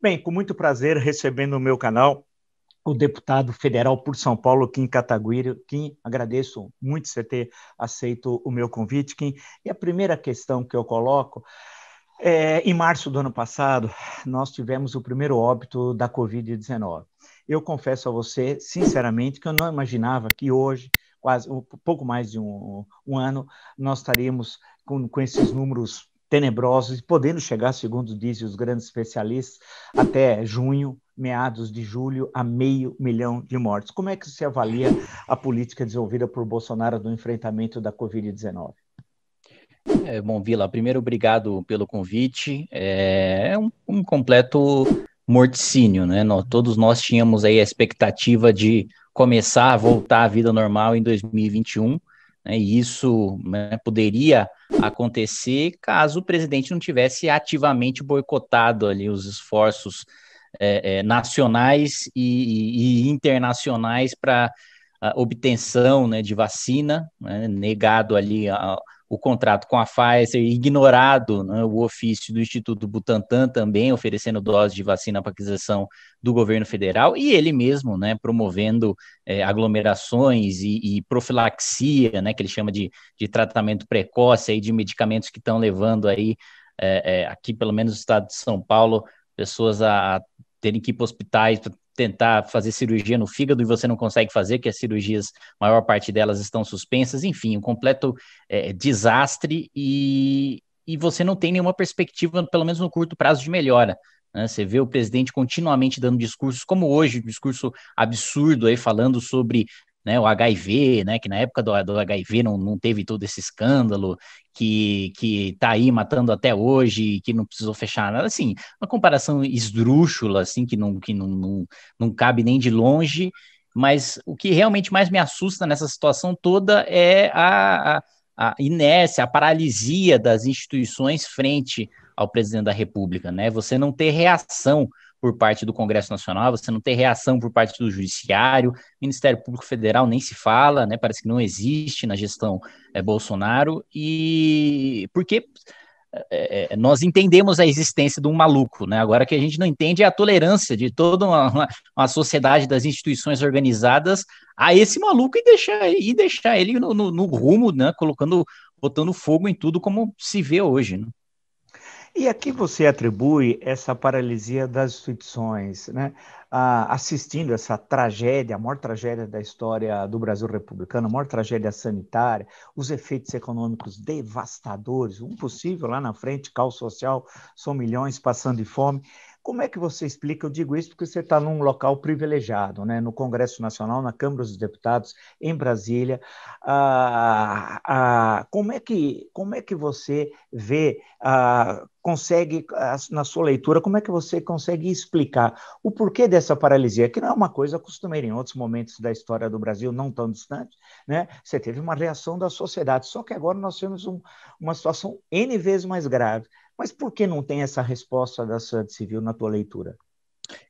Bem, com muito prazer recebendo o meu canal o deputado federal por São Paulo, Kim Kataguiri. Kim, agradeço muito você ter aceito o meu convite, Kim. E a primeira questão que eu coloco é, em março do ano passado, nós tivemos o primeiro óbito da Covid-19. Eu confesso a você, sinceramente, que eu não imaginava que hoje, quase um pouco mais de um, um ano, nós estaríamos com, com esses números tenebrosos, podendo chegar, segundo dizem os grandes especialistas, até junho, meados de julho, a meio milhão de mortes. Como é que se avalia a política desenvolvida por Bolsonaro no enfrentamento da Covid-19? É, bom, Vila, primeiro, obrigado pelo convite. É, é um, um completo morticínio, né? Nós, todos nós tínhamos aí a expectativa de começar a voltar à vida normal em 2021 né? E isso né, poderia acontecer caso o presidente não tivesse ativamente boicotado ali os esforços é, é, nacionais e, e internacionais para obtenção né, de vacina, né, negado ali a, o contrato com a Pfizer, ignorado né, o ofício do Instituto Butantan também oferecendo doses de vacina para aquisição do governo federal e ele mesmo né, promovendo é, aglomerações e, e, profilaxia, né, que ele chama de, de tratamento precoce aí, de medicamentos que estão levando aí, é, é, aqui pelo menos no estado de São Paulo, pessoas a, a terem que ir para hospitais para tentar fazer cirurgia no fígado e você não consegue fazer, que as cirurgias, maior parte delas estão suspensas, enfim, um completo é, desastre e, e você não tem nenhuma perspectiva, pelo menos no curto prazo, de melhora. Né? Você vê o presidente continuamente dando discursos, como hoje, um discurso absurdo aí falando sobre né, o HIV, né, que na época do, do HIV não, não teve todo esse escândalo, que, que tá aí matando até hoje, que não precisou fechar nada, assim, uma comparação esdrúxula, assim, que não, que não, não, não cabe nem de longe, mas o que realmente mais me assusta nessa situação toda é a, a, a inércia, a paralisia das instituições frente ao presidente da República, né, você não ter reação por parte do Congresso Nacional, você não tem reação por parte do Judiciário, Ministério Público Federal nem se fala, né? Parece que não existe na gestão é, Bolsonaro, e porque é, nós entendemos a existência de um maluco, né? Agora que a gente não entende é a tolerância de toda uma, uma sociedade das instituições organizadas a esse maluco e deixar, e deixar ele no, no, no rumo, né? Colocando, botando fogo em tudo como se vê hoje. Né? E a que você atribui essa paralisia das instituições? Né? Ah, assistindo essa tragédia, a maior tragédia da história do Brasil republicano, a maior tragédia sanitária, os efeitos econômicos devastadores, um possível lá na frente, caos social, são milhões passando de fome. Como é que você explica? Eu digo isso porque você está num local privilegiado, né? no Congresso Nacional, na Câmara dos Deputados, em Brasília. Ah, ah, como, é que, como é que você vê, ah, consegue, na sua leitura, como é que você consegue explicar o porquê dessa paralisia, que não é uma coisa costumeira em outros momentos da história do Brasil, não tão distante, né? você teve uma reação da sociedade, só que agora nós temos um, uma situação N vezes mais grave mas por que não tem essa resposta da sociedade civil na tua leitura?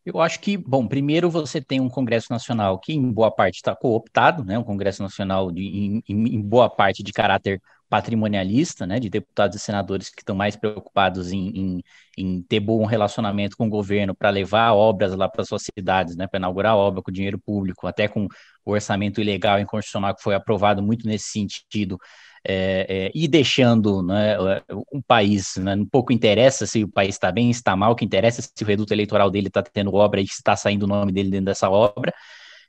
Eu acho que, bom, primeiro você tem um Congresso Nacional que em boa parte está cooptado, né? Um Congresso Nacional de, em, em, boa parte de caráter patrimonialista, né? De deputados e senadores que estão mais preocupados em, em, em ter bom relacionamento com o governo para levar obras lá para suas cidades, né? Para inaugurar obra com dinheiro público, até com o orçamento ilegal e inconstitucional que foi aprovado muito nesse sentido é, é, e deixando né, é, um país, né, pouco interessa se o país está bem, está mal, o que interessa é se o reduto eleitoral dele está tendo obra e está saindo o nome dele dentro dessa obra.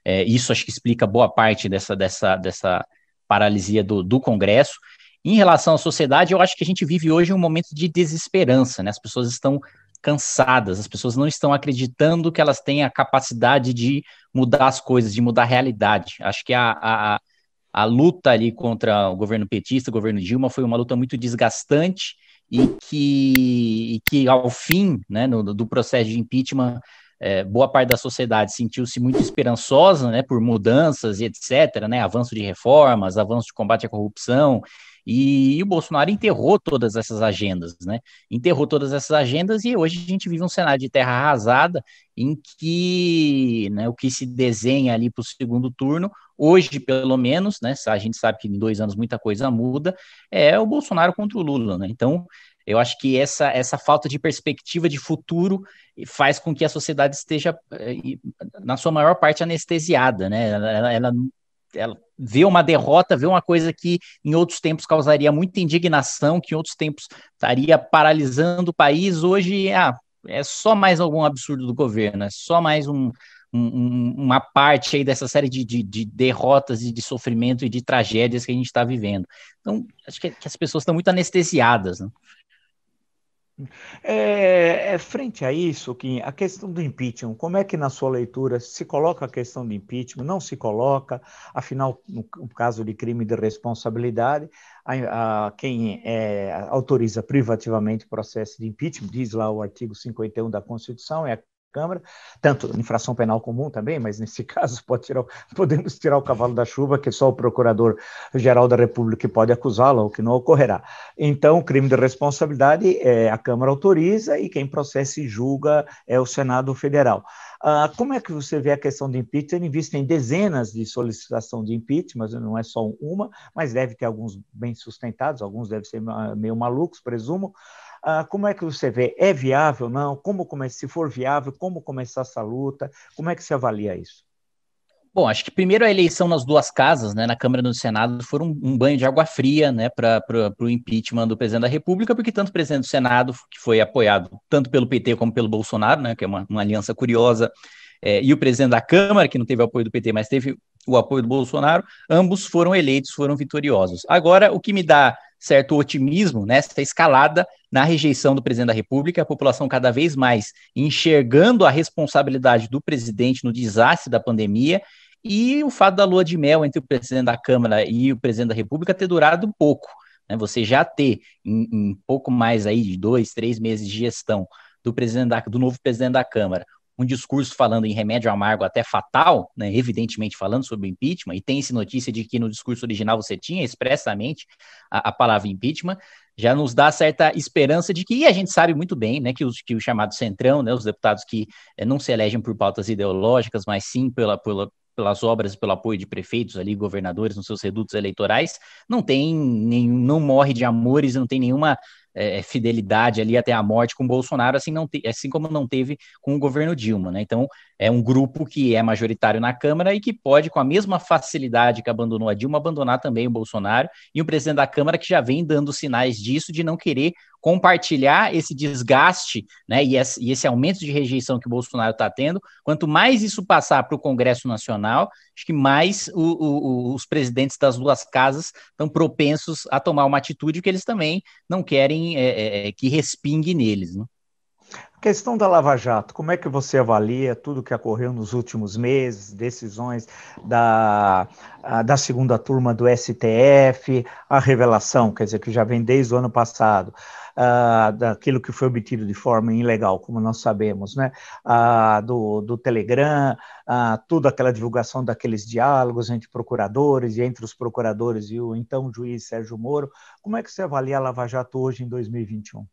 É, isso acho que explica boa parte dessa, dessa, dessa paralisia do, do Congresso. Em relação à sociedade, eu acho que a gente vive hoje um momento de desesperança, né? As pessoas estão cansadas, as pessoas não estão acreditando que elas têm a capacidade de mudar as coisas, de mudar a realidade. Acho que a, a, a luta ali contra o governo petista, o governo Dilma, foi uma luta muito desgastante e que, e que ao fim né, no, do processo de impeachment, é, boa parte da sociedade sentiu-se muito esperançosa né, por mudanças e etc., né, avanço de reformas, avanço de combate à corrupção e, e, o Bolsonaro enterrou todas essas agendas, né? Enterrou todas essas agendas e hoje a gente vive um cenário de terra arrasada em que né, o que se desenha ali para o segundo turno, hoje pelo menos, né? A gente sabe que em dois anos muita coisa muda, é o Bolsonaro contra o Lula, né? Então eu acho que essa, essa falta de perspectiva de futuro faz com que a sociedade esteja, eh, na sua maior parte, anestesiada, né? Ela, ela ela vê uma derrota, vê uma coisa que em outros tempos causaria muita indignação, que em outros tempos estaria paralisando o país. Hoje, ah, é só mais algum absurdo do governo, é só mais um, um, uma parte aí dessa série de, de, de, derrotas e de sofrimento e de tragédias que a gente está vivendo. Então, acho que, que as pessoas estão muito anestesiadas. Né? É, é, frente a isso, que a questão do impeachment, como é que na sua leitura se coloca a questão do impeachment, não se coloca, afinal, no, caso de crime de responsabilidade, a, a quem é, autoriza privativamente o processo de impeachment, diz lá o artigo 51 da Constituição, é a Câmara, tanto infração penal comum também, mas nesse caso pode tirar, podemos tirar o cavalo da chuva, que só o Procurador-Geral da República pode acusá-la, o que não ocorrerá. Então, crime de responsabilidade, é, a Câmara autoriza e quem processa e julga é o Senado Federal. Ah, como é que você vê a questão de impeachment? Existem dezenas de solicitação de impeachment, não é só uma, mas deve ter alguns bem sustentados, alguns devem ser ah, meio malucos, presumo. Ah, como é que você vê? É viável ou não? Como Se for viável, como começar essa luta? Como é que você avalia isso? Bom, acho que primeiro a eleição nas duas casas, né, na Câmara e no Senado, foram um, um banho de água fria né, para o impeachment do presidente da República, porque tanto o presidente do Senado, que foi apoiado tanto pelo PT como pelo Bolsonaro, né, que é uma, uma aliança curiosa, é, e o presidente da Câmara, que não teve apoio do PT, mas teve o apoio do Bolsonaro, ambos foram eleitos, foram vitoriosos. Agora, o que me dá certo otimismo nessa escalada na rejeição do presidente da República, a população cada vez mais enxergando a responsabilidade do presidente no desastre da pandemia e o fato da lua de mel entre o presidente da Câmara e o presidente da República ter durado pouco. Né? Você já ter em, em pouco mais aí de dois, três meses de gestão do, presidente da, do novo presidente da Câmara um discurso falando em remédio amargo até fatal, né, evidentemente falando sobre o impeachment, e tem-se notícia de que no discurso original você tinha expressamente a, a palavra impeachment, já nos dá certa esperança de que, e a gente sabe muito bem, né, que, os, que o chamado centrão, né, os deputados que eh, não se elegem por pautas ideológicas, mas sim pela, pela, pelas obras, pelo apoio de prefeitos ali, governadores nos seus redutos eleitorais, não tem nenhum, não morre de amores, não tem nenhuma é, é, fidelidade ali até a morte com o Bolsonaro, assim, não te, assim como não teve com o governo Dilma, né? Então, é um grupo que é majoritário na Câmara e que pode, com a mesma facilidade que abandonou a Dilma, abandonar também o Bolsonaro e o presidente da Câmara que já vem dando sinais disso de não querer compartilhar esse desgaste né, e, esse, aumento de rejeição que o Bolsonaro está tendo, quanto mais isso passar para o Congresso Nacional, acho que mais o, o, os presidentes das duas casas estão propensos a tomar uma atitude que eles também não querem é, é, é, que respingue neles. Né? A questão da Lava Jato, como é que você avalia tudo que ocorreu nos últimos meses, decisões da, da segunda turma do STF, a revelação, quer dizer, que já vem desde o ano passado, ah, daquilo que foi obtido de forma ilegal, como nós sabemos, né? Ah, do, do Telegram, ah, toda aquela divulgação daqueles diálogos entre procuradores e entre os procuradores e o então juiz Sérgio Moro. Como é que você avalia a Lava Jato hoje em 2021?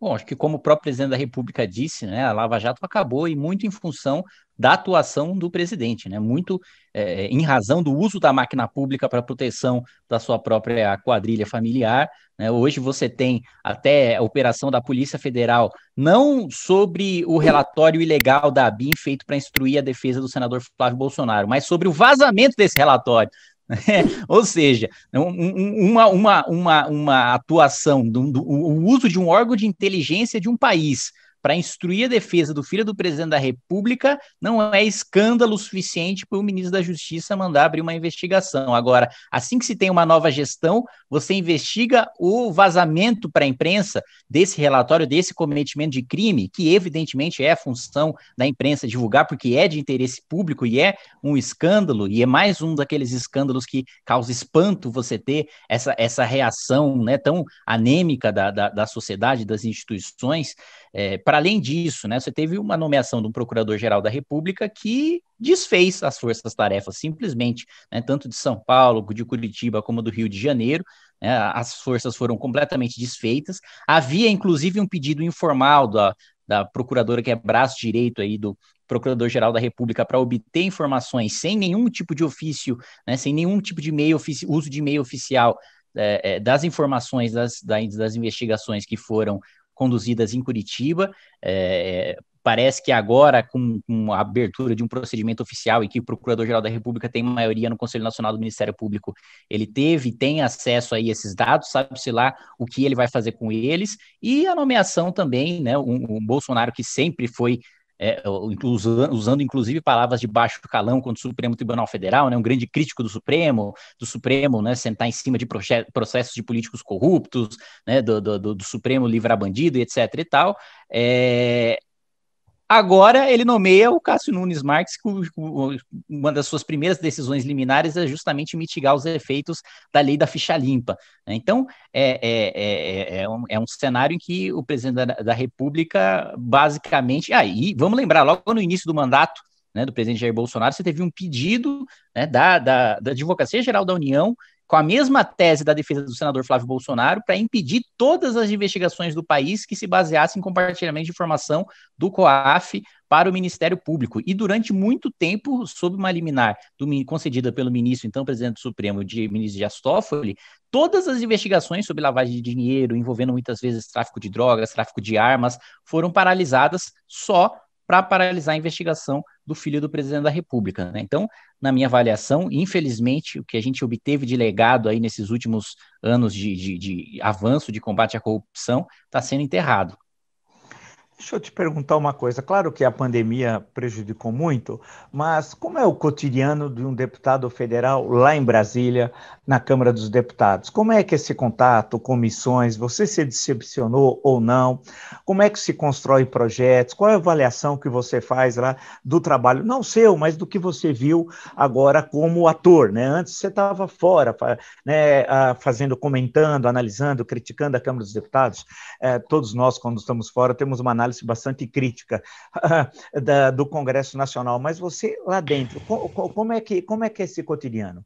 Bom, acho que como o próprio presidente da República disse, né, a Lava Jato acabou e muito em função da atuação do presidente, né, muito é, é, em razão do uso da máquina pública para proteção da sua própria quadrilha familiar. Né, hoje você tem até a operação da Polícia Federal, não sobre o relatório ilegal da ABIN feito para instruir a defesa do senador Flávio Bolsonaro, mas sobre o vazamento desse relatório. É, ou seja, uma, uma, uma, uma atuação, do, do, o uso de um órgão de inteligência de um país para instruir a defesa do filho do presidente da República não é escândalo suficiente para o ministro da Justiça mandar abrir uma investigação. Agora, assim que se tem uma nova gestão, você investiga o vazamento para a imprensa desse relatório, desse cometimento de crime, que evidentemente é a função da imprensa divulgar, porque é de interesse público e é um escândalo, e é mais um daqueles escândalos que causa espanto você ter essa, essa reação né, tão anêmica da, da, da sociedade, das instituições. É, para além disso, né, você teve uma nomeação de um procurador-geral da República que desfez as forças-tarefas, simplesmente, né, tanto de São Paulo, de Curitiba, como do Rio de Janeiro, né, as forças foram completamente desfeitas. Havia, inclusive, um pedido informal da, da procuradora, que é braço direito aí do Procurador-Geral da República, para obter informações sem nenhum tipo de ofício, né, sem nenhum tipo de meio uso de e-mail oficial é, é, das informações das, das investigações que foram conduzidas em Curitiba. É, parece que agora, com, com, a abertura de um procedimento oficial e que o Procurador-Geral da República tem maioria no Conselho Nacional do Ministério Público, ele teve, tem acesso aí a esses dados, sabe-se lá o que ele vai fazer com eles, e a nomeação também, né, um, um Bolsonaro que sempre foi é, usando, usando, inclusive palavras de baixo calão contra o Supremo Tribunal Federal, né, um grande crítico do Supremo, do Supremo né, sentar em cima de processos de políticos corruptos, né, do, do, do Supremo livrar bandido, etc. e tal. É, Agora ele nomeia o Cássio Nunes Marques, cujo, uma das suas primeiras decisões liminares é justamente mitigar os efeitos da lei da ficha limpa. Né? Então, é é, é, é, é, um, é um cenário em que o presidente da, da República, basicamente. Aí, ah, vamos lembrar, logo no início do mandato, né, do presidente Jair Bolsonaro, você teve um pedido né, da, da, da Advocacia Geral da União com a mesma tese da defesa do senador Flávio Bolsonaro para impedir todas as investigações do país que se baseassem em compartilhamento de informação do COAF para o Ministério Público. E durante muito tempo, sob uma liminar do, concedida pelo ministro, então presidente do Supremo, de ministro Dias Toffoli, todas as investigações sobre lavagem de dinheiro, envolvendo muitas vezes tráfico de drogas, tráfico de armas, foram paralisadas só para paralisar a investigação do filho do presidente da República. Né? Então, na minha avaliação, infelizmente, o que a gente obteve de legado aí nesses últimos anos de, de, de avanço de combate à corrupção está sendo enterrado. Deixa eu te perguntar uma coisa. Claro que a pandemia prejudicou muito, mas como é o cotidiano de um deputado federal lá em Brasília, na Câmara dos Deputados. Como é que esse contato, comissões, você se decepcionou ou não? Como é que se constrói projetos? Qual é a avaliação que você faz lá do trabalho, não seu, mas do que você viu agora como ator, né? Antes você estava fora, né, fazendo, comentando, analisando, criticando a Câmara dos Deputados. É, todos nós, quando estamos fora, temos uma análise bastante crítica da, do Congresso Nacional. Mas você lá dentro, como é que como é que é esse cotidiano?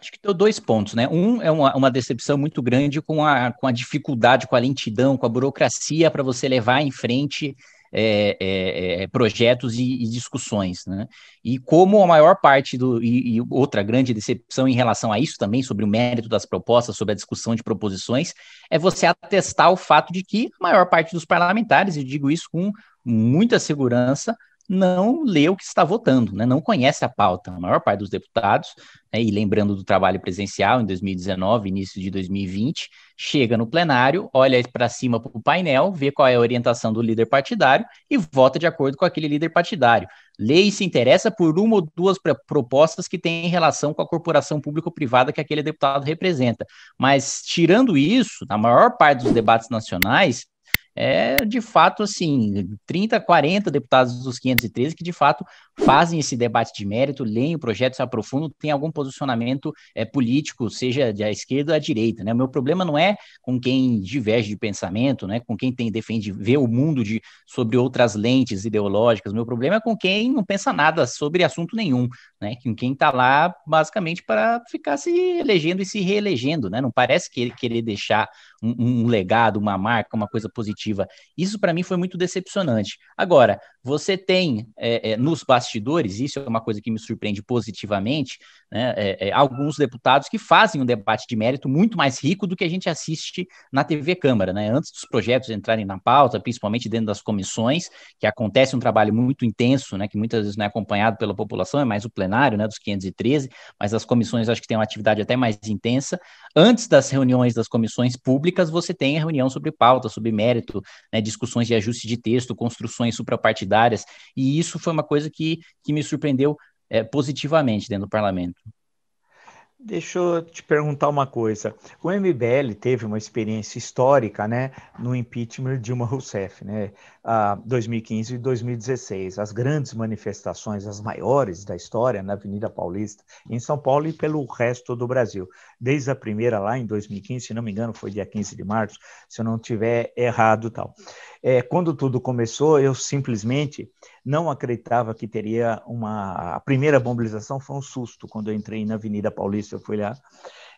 Acho que deu dois pontos, né? Um é uma, uma, decepção muito grande com a, com a dificuldade, com a lentidão, com a burocracia para você levar em frente é, é, é, projetos e, e, discussões, né? E como a maior parte do e, e, outra grande decepção em relação a isso também sobre o mérito das propostas, sobre a discussão de proposições, é você atestar o fato de que a maior parte dos parlamentares, e digo isso com muita segurança, não lê o que está votando, né? não conhece a pauta. A maior parte dos deputados, né, e lembrando do trabalho presencial em 2019, início de 2020, chega no plenário, olha para cima para o painel, vê qual é a orientação do líder partidário e vota de acordo com aquele líder partidário. Lê e se interessa por uma ou duas propostas que têm relação com a corporação público-privada que aquele deputado representa. Mas, tirando isso, na maior parte dos debates nacionais, é de fato assim, 30, 40 deputados dos 513 que de fato fazem esse debate de mérito, leem o projeto, se aprofundam, tem algum posicionamento é, político, seja da esquerda ou da direita. Né? O meu problema não é com quem diverge de pensamento, né? com quem tem, defende, vê o mundo de, sobre outras lentes ideológicas. O meu problema é com quem não pensa nada sobre assunto nenhum, né? com quem está lá basicamente para ficar se elegendo e se reelegendo. Né? Não parece que ele querer deixar um, um legado, uma marca, uma coisa positiva. Isso para mim foi muito decepcionante. Agora, você tem é, é, nos bastidores, isso é uma coisa que me surpreende positivamente, né, é, é, alguns deputados que fazem um debate de mérito muito mais rico do que a gente assiste na TV Câmara, né? Antes dos projetos entrarem na pauta, principalmente dentro das comissões, que acontece um trabalho muito intenso, né? Que muitas vezes não é acompanhado pela população, é mais o plenário, né? Dos 513, mas as comissões acho que têm uma atividade até mais intensa. Antes das reuniões das comissões públicas, você tem a reunião sobre pauta, sobre mérito, né? Discussões de ajuste de texto, construções suprapartidárias, e isso foi uma coisa que, que me surpreendeu é, positivamente dentro do parlamento. Deixa eu te perguntar uma coisa. O MBL teve uma experiência histórica, né, no impeachment de Dilma Rousseff, né, 2015 e 2016, as grandes manifestações, as maiores da história na Avenida Paulista, em São Paulo e pelo resto do Brasil. Desde a primeira lá em 2015, se não me engano, foi dia 15 de março, se eu não tiver errado, tal. É, quando tudo começou, eu simplesmente não acreditava que teria uma. A primeira mobilização foi um susto quando eu entrei na Avenida Paulista, eu fui lá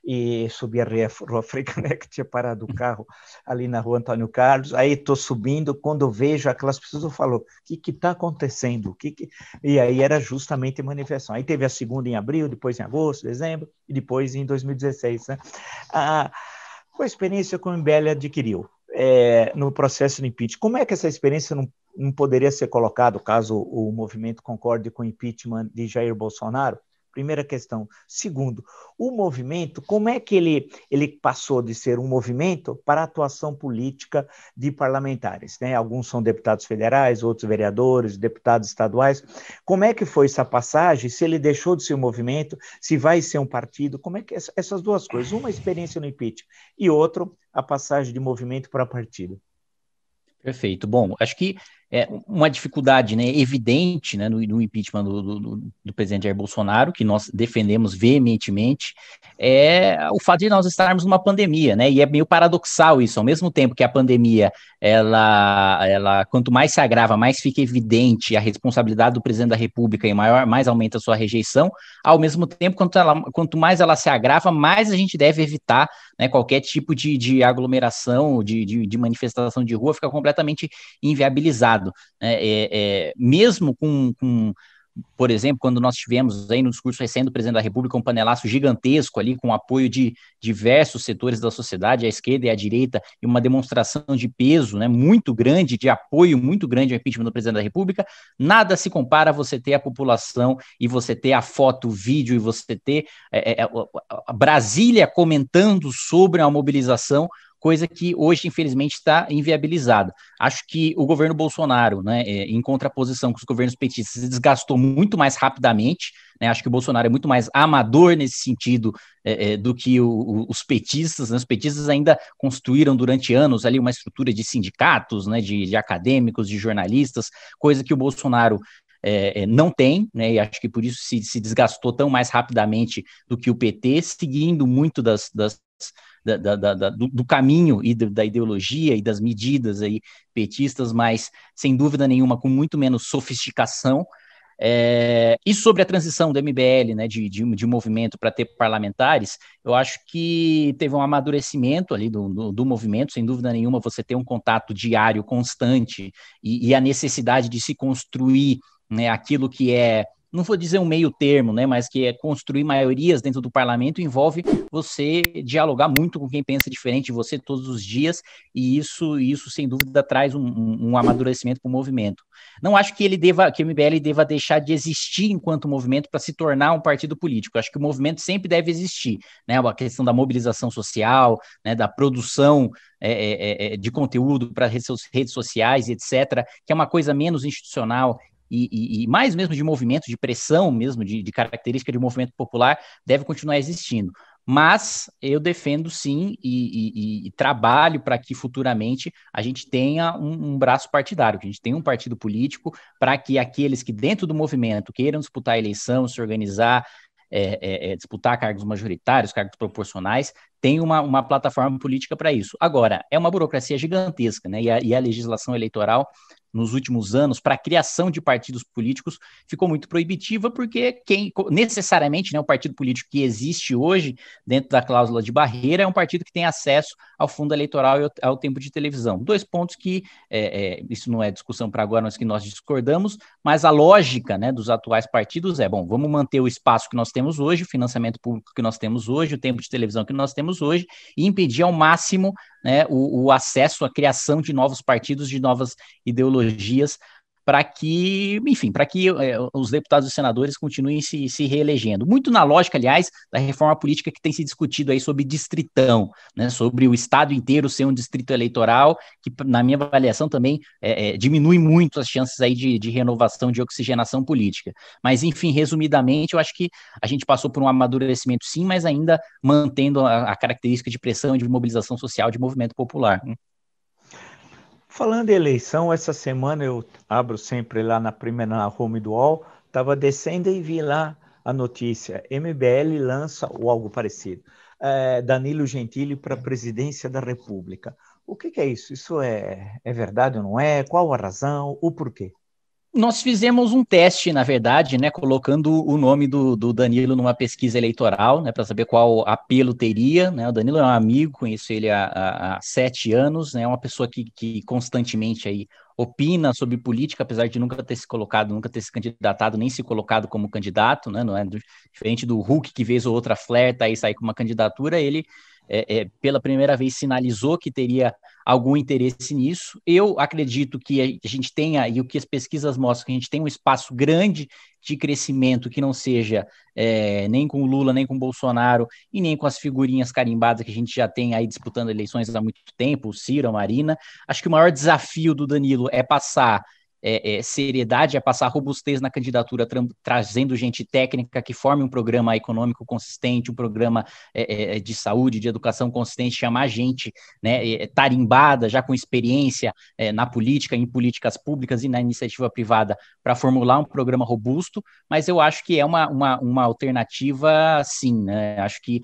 e subi a rua Freire, que tinha parado o carro ali na rua Antônio Carlos. Aí estou subindo, quando vejo aquelas pessoas, eu falo: o que está acontecendo? O que que... Tá e aí era justamente manifestação. Aí teve a segunda em abril, depois em agosto, dezembro, e depois em 2016. Né? Ah, foi a experiência que o MBL adquiriu é, no processo do impeachment. Como é que essa experiência não, não poderia ser colocada, caso o movimento concorde com o impeachment de Jair Bolsonaro, Primeira questão. Segundo, o movimento, como é que ele, ele passou de ser um movimento para atuação política de parlamentares? Né? Alguns são deputados federais, outros vereadores, deputados estaduais. Como é que foi essa passagem? Se ele deixou de ser um movimento, se vai ser um partido? Como é que essas duas coisas? Uma experiência no impeachment e outro a passagem de movimento para partido. Perfeito. Bom, acho que é, uma dificuldade né, evidente né, no, no impeachment do, do, do, presidente Jair Bolsonaro, que nós defendemos veementemente, é o fato de nós estarmos numa pandemia, né? E é meio paradoxal isso, ao mesmo tempo que a pandemia, ela, ela quanto mais se agrava, mais fica evidente a responsabilidade do presidente da República e maior, mais aumenta a sua rejeição, ao mesmo tempo, quanto, ela, quanto mais ela se agrava, mais a gente deve evitar né, qualquer tipo de, de aglomeração, de, de, de manifestação de rua, fica completamente inviabilizado. Né? é, é, mesmo com, com por exemplo, quando nós tivemos aí no discurso recente do presidente da República um panelaço gigantesco ali com apoio de diversos setores da sociedade, a esquerda e a direita, e uma demonstração de peso né, muito grande, de apoio muito grande ao impeachment do presidente da República, nada se compara a você ter a população e você ter a foto, o vídeo e você ter é, é, é a Brasília comentando sobre a mobilização coisa que hoje, infelizmente, está inviabilizada. Acho que o governo Bolsonaro, né, é, em contraposição com os governos petistas, se desgastou muito mais rapidamente. Né, acho que o Bolsonaro é muito mais amador nesse sentido é, é, do que o, o, os petistas. Né, os petistas ainda construíram durante anos ali uma estrutura de sindicatos, né, de, de acadêmicos, de jornalistas, coisa que o Bolsonaro é, é não tem, né, e acho que por isso se, se, desgastou tão mais rapidamente do que o PT, seguindo muito das, das da, da, da, do, do, caminho e da ideologia e das medidas aí petistas, mas sem dúvida nenhuma com muito menos sofisticação. É, e sobre a transição do MBL, né, de, de, de movimento para ter parlamentares, eu acho que teve um amadurecimento ali do, do, do, movimento, sem dúvida nenhuma, você ter um contato diário, constante, e, e a necessidade de se construir né, aquilo que é não vou dizer um meio termo, né, mas que é construir maiorias dentro do parlamento envolve você dialogar muito com quem pensa diferente de você todos os dias, e isso, isso sem dúvida traz um, um amadurecimento para o movimento. Não acho que ele deva, que o MBL deva deixar de existir enquanto movimento para se tornar um partido político. Acho que o movimento sempre deve existir, né? A questão da mobilização social, né, da produção é, é, é, é de conteúdo para redes sociais, etc., que é uma coisa menos institucional e, e, e mais mesmo de movimento, de pressão mesmo, de, de característica de movimento popular, deve continuar existindo mas eu defendo sim e, e, e trabalho para que futuramente a gente tenha um, um, braço partidário, que a gente tenha um partido político para que aqueles que dentro do movimento queiram disputar a eleição, se organizar, é, é, é disputar cargos majoritários, cargos proporcionais, tem uma, uma plataforma política para isso. Agora, é uma burocracia gigantesca, né? E a, e a legislação eleitoral, nos últimos anos, para a criação de partidos políticos, ficou muito proibitiva, porque quem necessariamente, né, o partido político que existe hoje, dentro da cláusula de barreira, é um partido que tem acesso ao fundo eleitoral e ao, ao tempo de televisão. Dois pontos que, é, é, isso não é discussão para agora, mas que nós discordamos, mas a lógica né, dos atuais partidos é: bom, vamos manter o espaço que nós temos hoje, o financiamento público que nós temos hoje, o tempo de televisão que nós temos temos hoje e impedir ao máximo né, o, o, acesso à criação de novos partidos, de novas ideologias para que, enfim, para que é, os deputados e senadores continuem se, se reelegendo. Muito na lógica, aliás, da reforma política que tem se discutido aí sobre distritão, né, sobre o Estado inteiro ser um distrito eleitoral, que, na minha avaliação, também é, é, diminui muito as chances aí de, de renovação, de oxigenação política. Mas, enfim, resumidamente, eu acho que a gente passou por um amadurecimento, sim, mas ainda mantendo a, a característica de pressão, de mobilização social, de movimento popular. Né? Falando em eleição, essa semana eu abro sempre lá na primeira na home do UOL, estava descendo e vi lá a notícia: MBL lança ou algo parecido. É, Danilo Gentili para a presidência da República. O que, que é isso? Isso é, é verdade ou não é? Qual a razão? O porquê? nós fizemos um teste, na verdade, né, colocando o nome do, do Danilo numa pesquisa eleitoral, né, para saber qual apelo teria. Né? O Danilo é um amigo, conheço ele há, há, sete anos, né, é uma pessoa que, que constantemente aí opina sobre política, apesar de nunca ter se colocado, nunca ter se candidatado, nem se colocado como candidato, né, não é diferente do Hulk que vez ou outra flerta e sai com uma candidatura, ele é, é, pela primeira vez sinalizou que teria algum interesse nisso. Eu acredito que a gente tenha, e o que as pesquisas mostram, que a gente tem um espaço grande de crescimento que não seja é, nem com Lula, nem com Bolsonaro, e nem com as figurinhas carimbadas que a gente já tem aí disputando eleições há muito tempo, o Ciro, a Marina. Acho que o maior desafio do Danilo é passar é, é, seriedade, é passar robustez na candidatura, tra trazendo gente técnica que forme um programa econômico consistente, um programa é, é, é de saúde, de educação consistente, chamar gente né, é, tarimbada, já com experiência na política, em políticas públicas e na iniciativa privada, para formular um programa robusto, mas eu acho que é uma, uma, uma alternativa, sim. Né? Acho que,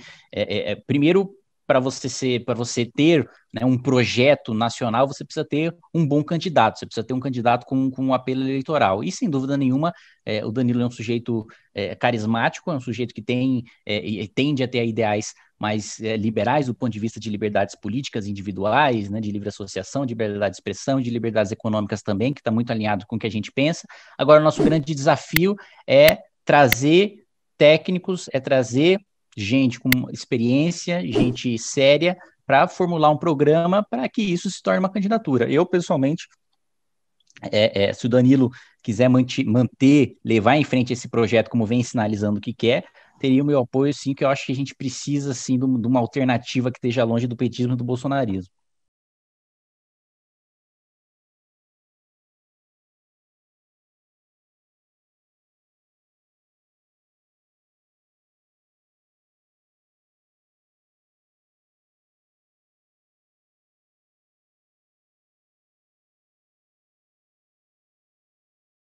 primeiro, para você ser, para você ter né, um projeto nacional, você precisa ter um bom candidato, você precisa ter um candidato com, com um apelo eleitoral. E sem dúvida nenhuma, é, o Danilo é um sujeito é, carismático, é um sujeito que tem é, tende a ter ideais mais é, liberais do ponto de vista de liberdades políticas individuais, né, de livre associação, de liberdade de expressão, de liberdades econômicas também, que está muito alinhado com o que a gente pensa. Agora, nosso grande desafio é trazer técnicos, é trazer gente com experiência, gente séria, para formular um programa para que isso se torne uma candidatura. Eu, pessoalmente, é, é, se o Danilo quiser manter, manter, levar em frente esse projeto como vem sinalizando que quer, teria o meu apoio, sim, que eu acho que a gente precisa, sim, de uma alternativa que esteja longe do petismo e do bolsonarismo.